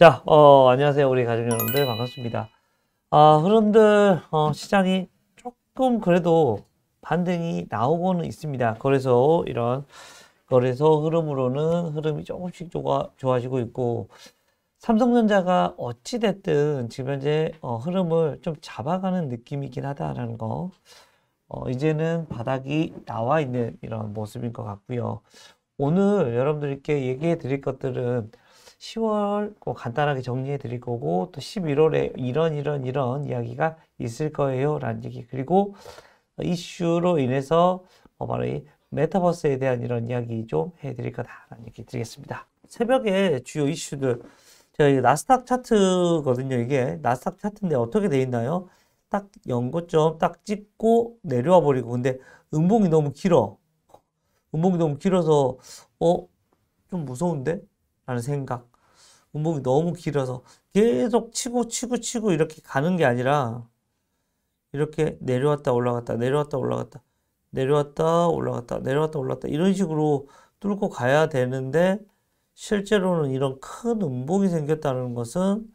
자, 어, 안녕하세요. 우리 가족 여러분들 반갑습니다. 아, 흐름들, 어, 시장이 조금 그래도 반등이 나오고는 있습니다. 그래서 이런, 거래소 흐름으로는 흐름이 조금씩 좋아, 좋아지고 있고, 삼성전자가 어찌됐든 지금 현재 어, 흐름을 좀 잡아가는 느낌이긴 하다라는 거. 어, 이제는 바닥이 나와 있는 이런 모습인 것 같고요. 오늘 여러분들께 얘기해 드릴 것들은 10월 간단하게 정리해 드릴 거고 또 11월에 이런 이런 이런 이야기가 있을 거예요 라는 얘기 그리고 이슈로 인해서 뭐 바로 이 메타버스에 대한 이런 이야기 좀 해드릴 거다라는 얘기 드리겠습니다. 새벽에 주요 이슈들 제가 이 나스닥 차트거든요. 이게 나스닥 차트인데 어떻게 돼 있나요? 딱 연고점 딱 찍고 내려와 버리고 근데 음봉이 너무 길어. 음봉이 너무 길어서 어? 좀 무서운데? 라는 생각. 운동이 너무 길어서 계속 치고 치고 치고 이렇게 가는 게 아니라 이렇게 내려왔다 올라갔다 내려왔다 올라갔다 내려왔다 올라갔다 내려왔다 올라갔다 이런 식으로 뚫고 가야 되는데 실제로는 이런 큰 음봉이 생겼다는 것은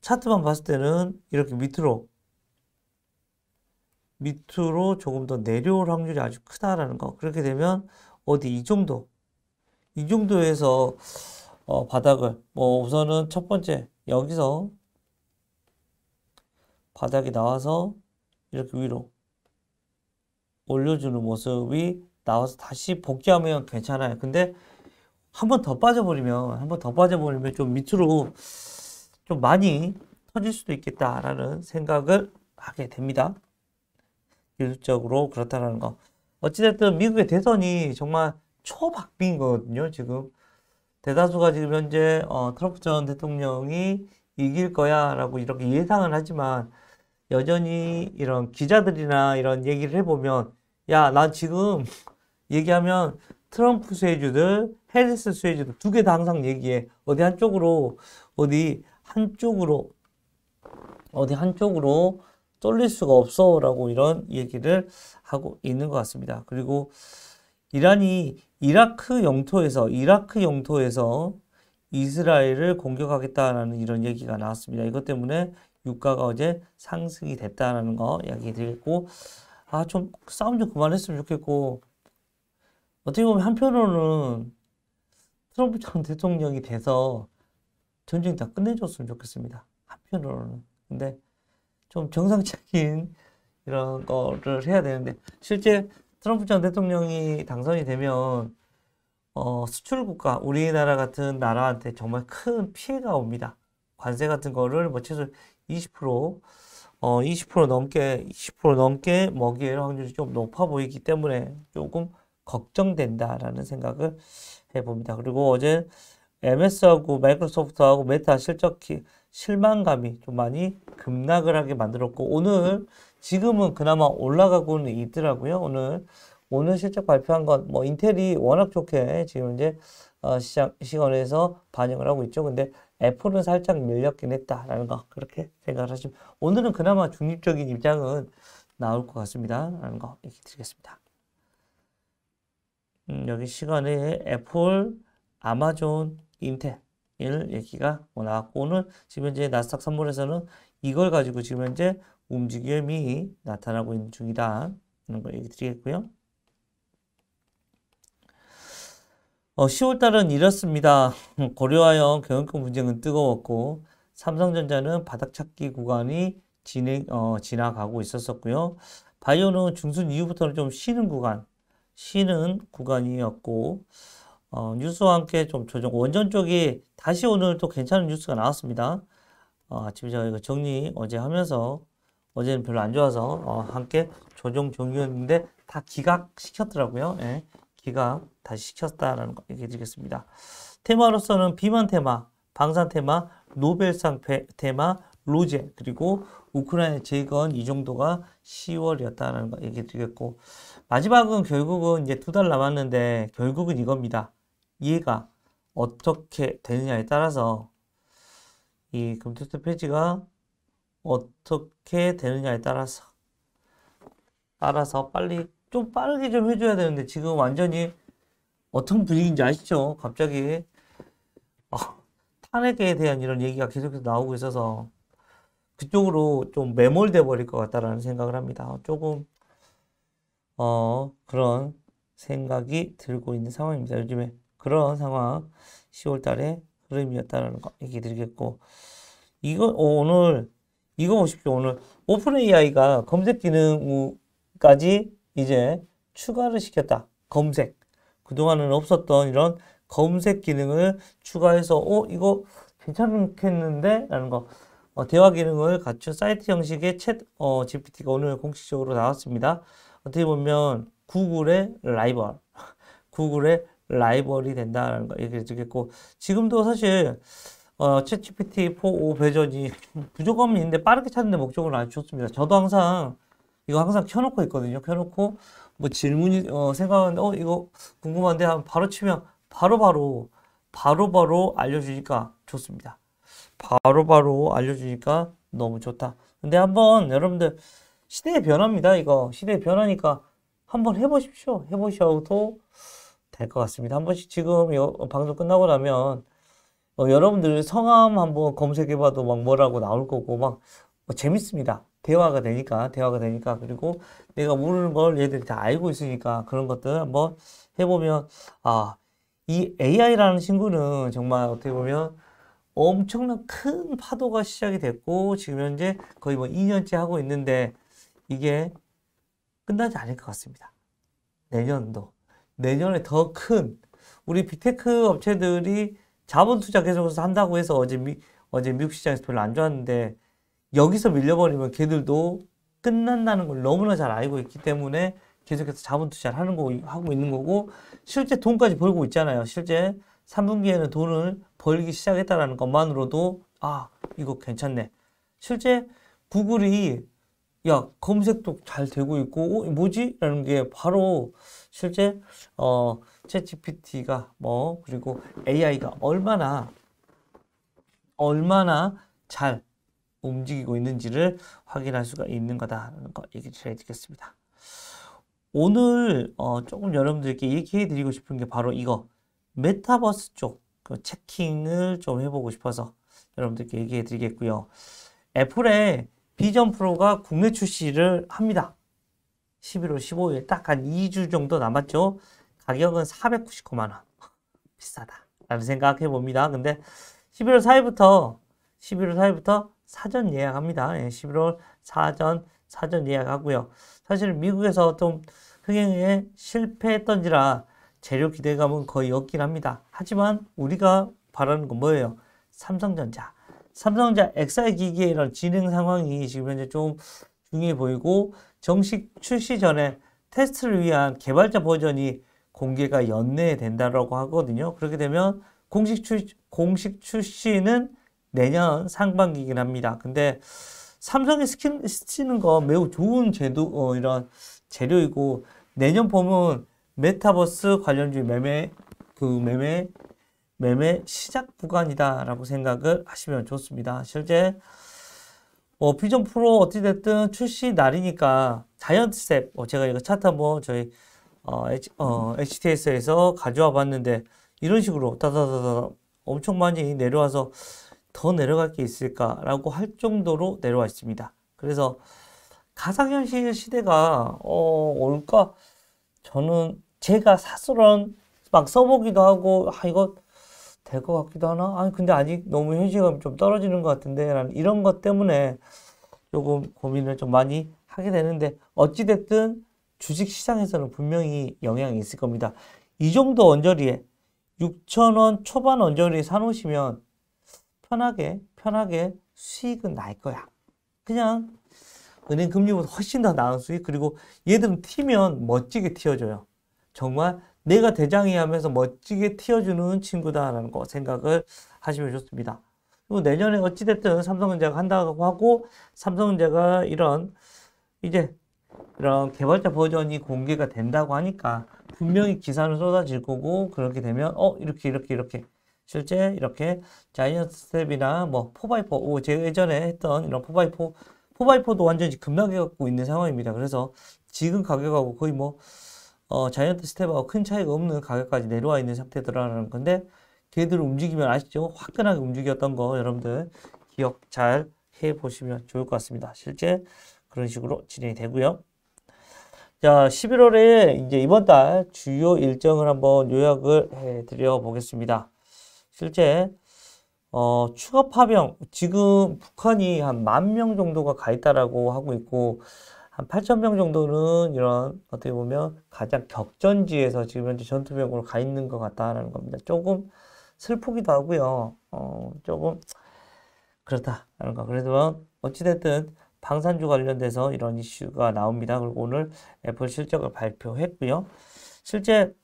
차트만 봤을 때는 이렇게 밑으로 밑으로 조금 더 내려올 확률이 아주 크다라는 거 그렇게 되면 어디 이 정도 이 정도에서 어, 바닥을 뭐 우선은 첫 번째 여기서 바닥이 나와서 이렇게 위로 올려주는 모습이 나와서 다시 복귀하면 괜찮아요. 근데 한 번 더 빠져버리면 한 번 더 빠져버리면 좀 밑으로 좀 많이 터질 수도 있겠다라는 생각을 하게 됩니다. 기술적으로 그렇다는 거. 어찌됐든 미국의 대선이 정말 초박빙이거든요. 지금 대다수가 지금 현재 어, 트럼프 전 대통령이 이길 거야라고 이렇게 예상은 하지만 여전히 이런 기자들이나 이런 얘기를 해보면 야난 지금 얘기하면 트럼프 수혜주들 헤리스 수혜주들 두 개 다 항상 얘기해 어디 한쪽으로 어디 한쪽으로 어디 한쪽으로 쏠릴 수가 없어라고 이런 얘기를 하고 있는 것 같습니다. 그리고 이란이 이라크 영토에서 이라크 영토에서 이스라엘을 공격하겠다라는 이런 얘기가 나왔습니다. 이것 때문에 유가가 어제 상승이 됐다라는 거 이야기 드리고 아 좀 싸움 좀 그만했으면 좋겠고 어떻게 보면 한편으로는 트럼프 전 대통령이 돼서 전쟁이 다 끝내줬으면 좋겠습니다. 한편으로는 근데 좀 정상적인 이런 거를 해야 되는데 실제 트럼프 전 대통령이 당선이 되면 어, 수출 국가 우리나라 같은 나라한테 정말 큰 피해가 옵니다. 관세 같은 거를 뭐 최소 20% 어, 20% 넘게 20% 넘게 먹일 확률이 좀 높아 보이기 때문에 조금 걱정된다라는 생각을 해봅니다. 그리고 어제 MS하고 마이크로소프트하고 메타 실적 실망감이 좀 많이 급락을 하게 만들었고 오늘 지금은 그나마 올라가고는 있더라고요. 오늘 오늘 실적 발표한 건 뭐 인텔이 워낙 좋게 지금 이제 어, 시장 시간에서 반영을 하고 있죠. 근데 애플은 살짝 밀렸긴 했다라는 거 그렇게 생각을 하시면 오늘은 그나마 중립적인 입장은 나올 것 같습니다라는 거 얘기 드리겠습니다. 음, 여기 시간에 애플, 아마존, 인텔 얘기가 뭐 나왔고 오늘 지금 현재 나스닥 선물에서는 이걸 가지고 지금 현재 움직임이 나타나고 있는 중이다. 하는 걸 얘기 드리겠고요. 어, 10월달은 이렇습니다. 고려하여 경영권 분쟁은 뜨거웠고 삼성전자는 바닥찾기 구간이 진행, 어, 지나가고 있었었고요. 바이오는 중순 이후부터는 좀 쉬는 구간, 쉬는 구간이었고 어, 뉴스와 함께 좀 조정, 원전 쪽이 다시 오늘 또 괜찮은 뉴스가 나왔습니다. 어, 아침에 제가 이거 정리 어제 하면서 어제는 별로 안 좋아서 어, 함께 조정 종료했는데 다 기각시켰더라고요. 예, 기각 다시 시켰다라는 거 얘기해드리겠습니다. 테마로서는 비만 테마, 방산 테마, 노벨상 테마, 로제 그리고 우크라이나 재건 이 정도가 10월이었다라는 거 얘기해 드리겠고 마지막은 결국은 이제 두 달 남았는데 결국은 이겁니다. 이해가 어떻게 되느냐에 따라서 이 금투투 페이지가 어떻게 되느냐에 따라서 따라서 빨리 좀 빠르게 좀 해줘야 되는데 지금 완전히 어떤 분위기인지 아시죠? 갑자기 어, 탄핵에 대한 이런 얘기가 계속해서 나오고 있어서 그쪽으로 좀 매몰돼 버릴 것 같다라는 생각을 합니다. 조금 어 그런 생각이 들고 있는 상황입니다. 요즘에 그런 상황 10월달에 흐름이었다라는 거 얘기 드리겠고 이거 오늘 이거 보십시오. 오늘 오픈 AI가 검색 기능까지 이제 추가를 시켰다. 검색. 그동안은 없었던 이런 검색 기능을 추가해서 어 이거 괜찮겠는데? 라는 거. 어, 대화 기능을 갖춘 사이트 형식의 챗 어, GPT가 오늘 공식적으로 나왔습니다. 어떻게 보면 구글의 라이벌, 구글의 라이벌이 된다라는 거얘기를 주겠고 지금도 사실 어, 챗GPT 4.5 버전이 부족함이 있는데 빠르게 찾는데 목적을 아주 좋습니다. 저도 항상 이거 항상 켜놓고 있거든요. 켜놓고 뭐 질문이 어, 생각하는데 어 이거 궁금한데 하면 바로 치면 바로바로 바로바로 바로 알려주니까 좋습니다. 바로바로 바로 알려주니까 너무 좋다. 근데 한번 여러분들 시대의 변화입니다. 이거 시대의 변화니까 한번 해보십시오. 해보셔도 될 것 같습니다. 한 번씩 지금 이 방송 끝나고 나면 어, 여러분들 성함 한번 검색해봐도 막 뭐라고 나올 거고 막뭐 어, 재밌습니다. 대화가 되니까 대화가 되니까 그리고 내가 모르는 걸 얘들이 다 알고 있으니까 그런 것들 한번 해보면 아이 AI라는 친구는 정말 어떻게 보면 엄청난 큰 파도가 시작이 됐고 지금 현재 거의 뭐 2년째 하고 있는데 이게 끝나지 않을 것 같습니다. 내년도 내년에 더 큰 우리 빅테크 업체들이 자본 투자 계속해서 한다고 해서 어제 미, 어제 미국 시장에서 별로 안 좋았는데 여기서 밀려버리면 걔들도 끝난다는 걸 너무나 잘 알고 있기 때문에 계속해서 자본 투자를 하는 거 하고 있는 거고 실제 돈까지 벌고 있잖아요. 실제 3분기에는 돈을 벌기 시작했다라는 것만으로도 아 이거 괜찮네. 실제 구글이 야 검색도 잘 되고 있고 어, 뭐지? 라는 게 바로 실제 어 챗GPT가 뭐 그리고 AI가 얼마나 얼마나 잘 움직이고 있는지를 확인할 수가 있는 거다라는 거 얘기를 해드리겠습니다. 오늘 어, 조금 여러분들께 얘기해 드리고 싶은 게 바로 이거 메타버스 쪽그 체킹을 좀 해보고 싶어서 여러분들께 얘기해 드리겠고요. 애플의 비전 프로가 국내 출시를 합니다. 11월 15일 딱 한 2주 정도 남았죠. 가격은 499만 원. 비싸다. 라는 생각해 봅니다. 근데 11월 4일부터 11월 4일부터 사전 예약합니다. 예, 11월 사전 사전 예약하고요. 사실 미국에서 좀 흥행에 실패했던지라 재료 기대감은 거의 없긴 합니다. 하지만 우리가 바라는 건 뭐예요? 삼성전자. 삼성전자 엑사의 기기에 이런 진행 상황이 지금 현재 좀 중요해 보이고 정식 출시 전에 테스트를 위한 개발자 버전이 공개가 연내에 된다라고 하거든요. 그렇게 되면 공식 출시, 공식 출시는 내년 상반기긴 이 합니다. 근데 삼성이 스킨, 스치는 거 매우 좋은 제도, 어, 이런 재료이고, 내년 봄은 메타버스 관련주 매매, 그 매매, 매매 시작 구간이다라고 생각을 하시면 좋습니다. 실제 뭐 비전 프로 어찌됐든 출시 날이니까 자이언트 스 어, 제가 이거 차트 한번 저희 어, 어, HTS에서 가져와 봤는데 이런 식으로 다다다다 엄청 많이 내려와서 더 내려갈 게 있을까라고 할 정도로 내려와 있습니다. 그래서 가상현실 시대가 어, 올까? 저는 제가 사설은 막 써보기도 하고 아 이거 될것 같기도 하나? 아니 근데 아직 너무 현실감이 좀 떨어지는 것 같은데 라는 이런 것 때문에 조금 고민을 좀 많이 하게 되는데 어찌됐든 주식 시장에서는 분명히 영향이 있을 겁니다. 이 정도 언저리에 6천원 초반 언저리에 사놓으시면 편하게 편하게 수익은 날 거야. 그냥 은행 금리보다 훨씬 더 나은 수익 그리고 얘들은 튀면 멋지게 튀어줘요. 정말 내가 대장이 하면서 멋지게 튀어주는 친구다라는 거 생각을 하시면 좋습니다. 그리고 내년에 어찌됐든 삼성전자가 한다고 하고 삼성전자가 이런 이제 이런 개발자 버전이 공개가 된다고 하니까 분명히 기사는 쏟아질 거고 그렇게 되면 어 이렇게 이렇게 이렇게 실제 이렇게 자이언트 스텝이나 뭐 4x4 오, 제가 예전에 했던 이런 4x4 4x4도 완전히 급락해 갖고 있는 상황입니다. 그래서 지금 가격하고 거의 뭐 어, 자이언트 스텝하고 큰 차이가 없는 가격까지 내려와 있는 상태더라는 건데 걔들 움직이면 아시죠? 화끈하게 움직였던 거 여러분들 기억 잘 해보시면 좋을 것 같습니다. 실제 그런 식으로 진행이 되고요. 자, 11월에 이제 이번 달 주요 일정을 한번 요약을 해드려 보겠습니다. 실제 어, 추가 파병 지금 북한이 한 만 명 정도가 가 있다라고 하고 있고 한 8천 명 정도는 이런 어떻게 보면 가장 격전지에서 지금 현재 전투병으로 가 있는 것 같다라는 겁니다. 조금 슬프기도 하고요. 어, 조금 그렇다라는 거. 그래도 어찌됐든 방산주 관련돼서 이런 이슈가 나옵니다. 그리고 오늘 애플 실적을 발표했고요. 실제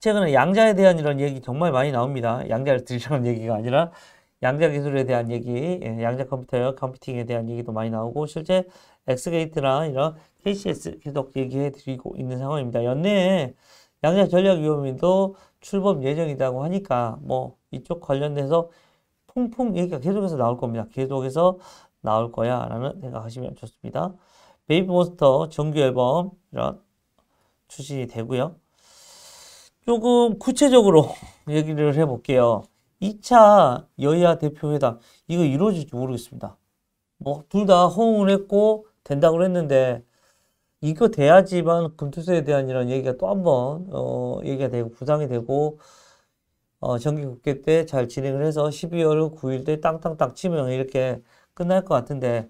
최근에 양자에 대한 이런 얘기 정말 많이 나옵니다. 양자를 들으라는 얘기가 아니라 양자 기술에 대한 얘기, 예, 양자 컴퓨터 컴퓨팅에 대한 얘기도 많이 나오고 실제 엑스게이트나 이런 KCS 계속 얘기해 드리고 있는 상황입니다. 연내에 양자 전략 위험인도 출범 예정이라고 하니까 뭐 이쪽 관련돼서 풍풍 얘기가 계속해서 나올 겁니다. 계속해서 나올 거야 라는 생각하시면 좋습니다. 베이비몬스터 정규 앨범 이런 추진이 되고요 조금 구체적으로 얘기를 해볼게요. 2차 여야 대표회담 이거 이루어질지 모르겠습니다. 뭐 둘 다 호응을 했고 된다고 했는데 이거 돼야지만 금투세에 대한 이런 얘기가 또 한번 어, 얘기가 되고 부상이 되고 어, 정기국회 때잘 진행을 해서 12월 9일 때 땅땅땅 치면 이렇게 끝날 것 같은데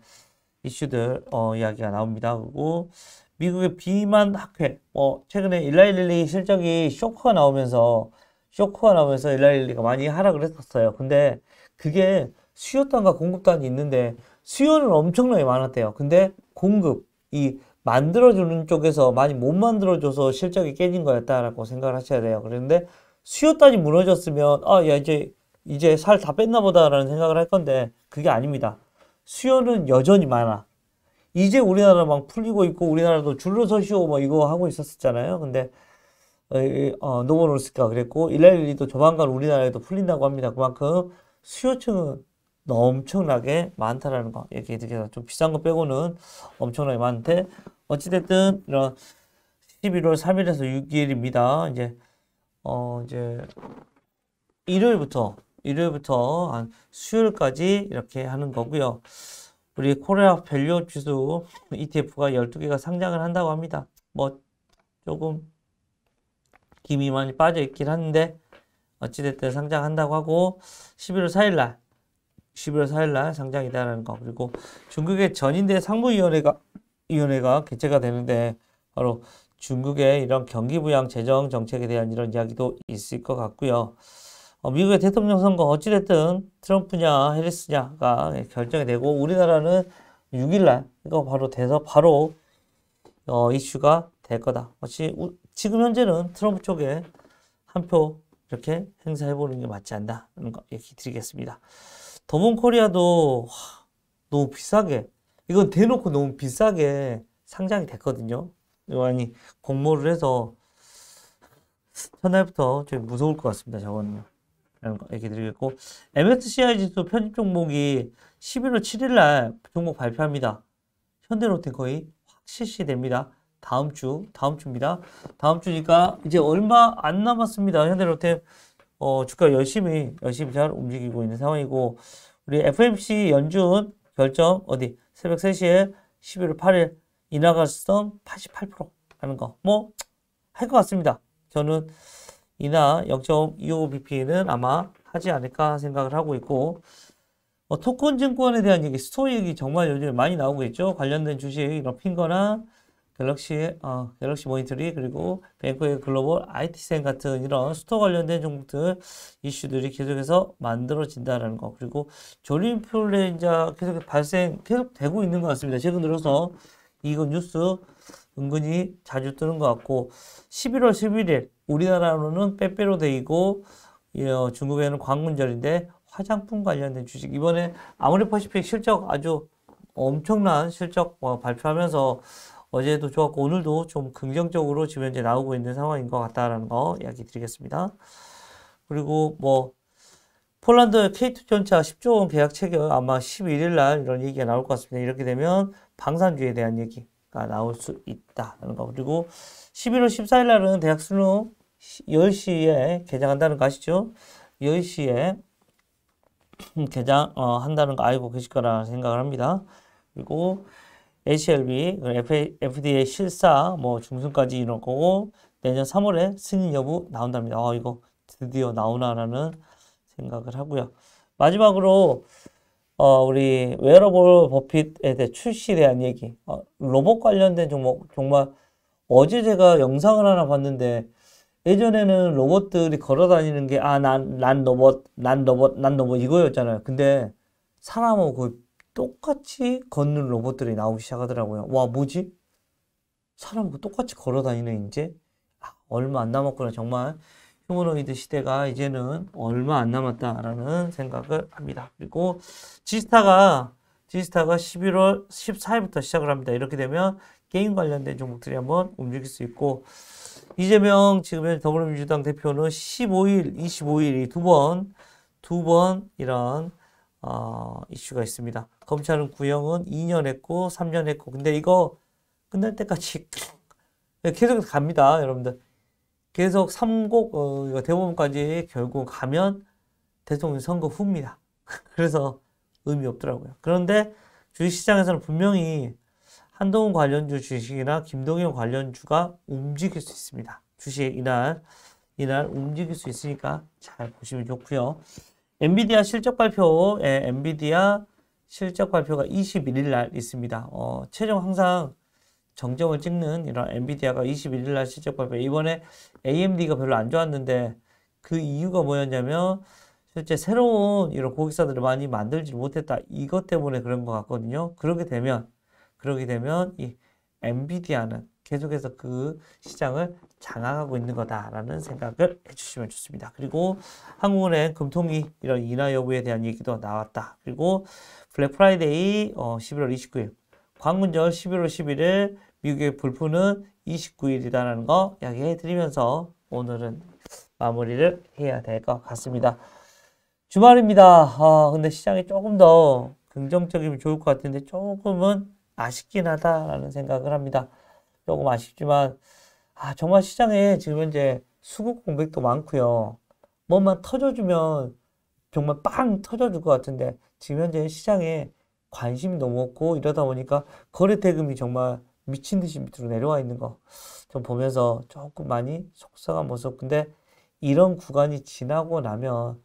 이슈들 어, 이야기가 나옵니다. 그리고 미국의 비만 학회 뭐 최근에 일라이 릴리 실적이 쇼크가 나오면서 쇼크가 나면서 일라일리가 많이 하락을 했었어요. 근데 그게 수요단과 공급단이 있는데 수요는 엄청나게 많았대요. 근데 공급, 이 만들어주는 쪽에서 많이 못 만들어줘서 실적이 깨진 거였다라고 생각을 하셔야 돼요. 그런데 수요단이 무너졌으면 아, 야 이제 이제 살 다 뺐나 보다라는 생각을 할 건데 그게 아닙니다. 수요는 여전히 많아. 이제 우리나라 막 풀리고 있고 우리나라도 줄로 서시오 뭐 이거 하고 있었잖아요. 근데 어, 어 노모노스가 그랬고 일랄리도 조만간 우리나라에도 풀린다고 합니다. 그만큼 수요층은 엄청나게 많다라는 거 이렇게 좀 비싼 거 빼고는 엄청나게 많은데 어찌됐든 이런 11월 3일에서 6일입니다. 이제 어 이제 일요일부터 일요일부터 한 수요일까지 이렇게 하는 거고요. 우리 코레아 밸류 지수 ETF가 12개가 상장을 한다고 합니다. 뭐 조금 기미 만이 빠져있긴 한데 어찌됐든 상장한다고 하고 11월 4일날 11월 4일날 상장이다라는 거 그리고 중국의 전인대 상무위원회가 위원회가 개최가 되는데 바로 중국의 이런 경기부양 재정 정책에 대한 이런 이야기도 있을 것 같고요. 어, 미국의 대통령 선거 어찌됐든 트럼프냐 해리스냐가 결정이 되고 우리나라는 6일날 이거 바로 돼서 바로 어, 이슈가 될 거다. 마치 우, 지금 현재는 트럼프 쪽에 한 표 이렇게 행사해보는 게 맞지 않나 이런 거 얘기 드리겠습니다. 더본 코리아도 와, 너무 비싸게 이건 대놓고 너무 비싸게 상장이 됐거든요. 요한 공모를 해서 첫날부터 좀 무서울 것 같습니다. 저거는요. 이런 거 얘기 드리겠고 MSCI 지수 편입 종목이 11월 7일 날 종목 발표합니다. 현대로템 거의 확실시 됩니다. 다음 주, 다음 주입니다. 다음 주니까 이제 얼마 안 남았습니다. 현대로템 어, 주가 열심히 열심히 잘 움직이고 있는 상황이고 우리 FMC 연준 결정 어디 새벽 3시에 11월 8일 인하 가능성 88% 하는 거 뭐 할 것 같습니다. 저는 인하 0.25bp는 아마 하지 않을까 생각을 하고 있고 어, 토큰 증권에 대한 얘기, 스토어 얘기 정말 요즘 많이 나오고 있죠. 관련된 주식 이런 핀거나 갤럭시 어, 갤럭시 모니터리 그리고 뱅크의 글로벌 IT센 같은 이런 스토어 관련된 종목들 이슈들이 계속해서 만들어진다라는 거 그리고 조류인플루엔자 계속 발생 계속 되고 있는 것 같습니다. 최근 들어서 이거 뉴스 은근히 자주 뜨는 것 같고 11월 11일 우리나라로는 빼빼로데이고 예, 어, 중국에는 광문절인데 화장품 관련된 주식 이번에 아모리퍼시픽 실적 아주 엄청난 실적 어, 발표하면서 어제도 좋았고 오늘도 좀 긍정적으로 지금 현재 나오고 있는 상황인 것 같다라는 거 이야기 드리겠습니다. 그리고 뭐 폴란드 K2전차 10조 원 계약 체결 아마 11일 날 이런 얘기가 나올 것 같습니다. 이렇게 되면 방산주에 대한 얘기가 나올 수 있다라는 거. 그리고 11월 14일 날은 대학 수능 10시에 개장한다는 거 아시죠? 10시에 개장한다는 어, 거 알고 계실 거라 생각을 합니다. 그리고 HLB, FDA 실사 뭐 중순까지 이런 거고 내년 3월에 승인 여부 나온답니다. 아, 이거 드디어 나오나라는 생각을 하고요. 마지막으로 어, 우리 웨어러블 버핏에 대해 출시에 대한 얘기. 어, 로봇 관련된 종목 정말 어제 제가 영상을 하나 봤는데 예전에는 로봇들이 걸어 다니는 게, 아, 난, 난 로봇, 난 로봇, 난 로봇 이거였잖아요. 근데 사람하고 거의 똑같이 걷는 로봇들이 나오기 시작하더라고요. 와, 뭐지? 사람과 똑같이 걸어 다니네, 이제. 아, 얼마 안 남았구나. 정말 휴머노이드 시대가 이제는 얼마 안 남았다라는 생각을 합니다. 그리고 지스타가, 지스타가 11월 14일부터 시작을 합니다. 이렇게 되면 게임 관련된 종목들이 한번 움직일 수 있고, 이재명 지금 더불어민주당 대표는 15일, 25일 이두 번, 두 번 이런 어, 이슈가 있습니다. 검찰은 구형은 2년 했고 3년 했고 근데 이거 끝날 때까지 계속 갑니다. 여러분들 계속 3곡 어, 이거 대법원까지 결국 가면 대통령 선거 후입니다. 그래서 의미 없더라고요. 그런데 주식시장에서는 분명히 한동훈 관련주 주식이나 김동현 관련주가 움직일 수 있습니다. 주식 이날 이날 움직일 수 있으니까 잘 보시면 좋고요. 엔비디아 실적 발표, 예, 엔비디아 실적 발표가 21일 날 있습니다. 어, 최종 항상 정점을 찍는 이런 엔비디아가 21일 날 실적 발표. 이번에 AMD가 별로 안 좋았는데 그 이유가 뭐였냐면 실제 새로운 이런 고객사들을 많이 만들지 못했다. 이것 때문에 그런 것 같거든요. 그렇게 되면 그렇게 되면 이 엔비디아는 계속해서 그 시장을 장악하고 있는 거다라는 생각을 해주시면 좋습니다. 그리고 한국은행 금통위 이런 인하 여부에 대한 얘기도 나왔다. 그리고 블랙 프라이데이 어, 11월 29일, 광군절 11월 11일, 미국의 불포는 29일이다라는 거 이야기해드리면서 오늘은 마무리를 해야 될 것 같습니다. 주말입니다. 아, 근데 시장이 조금 더 긍정적이면 좋을 것 같은데 조금은 아쉽긴 하다라는 생각을 합니다. 조금 아쉽지만 아 정말 시장에 지금 현재 수급 공백도 많고요. 뭐만 터져주면 정말 빵 터져줄 것 같은데 지금 현재 시장에 관심이 너무 없고 이러다 보니까 거래 대금이 정말 미친 듯이 밑으로 내려와 있는 거 좀 보면서 조금 많이 속상한 모습. 근데 이런 구간이 지나고 나면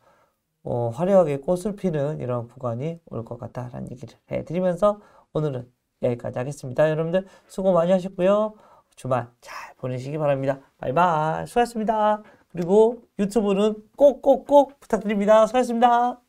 어, 화려하게 꽃을 피는 이런 구간이 올 것 같다라는 얘기를 해드리면서 오늘은 여기까지 하겠습니다. 여러분들 수고 많이 하셨고요. 주말 잘 보내시기 바랍니다. 바이바이. 수고하셨습니다. 그리고 유튜브는 꼭꼭꼭 부탁드립니다. 수고하셨습니다.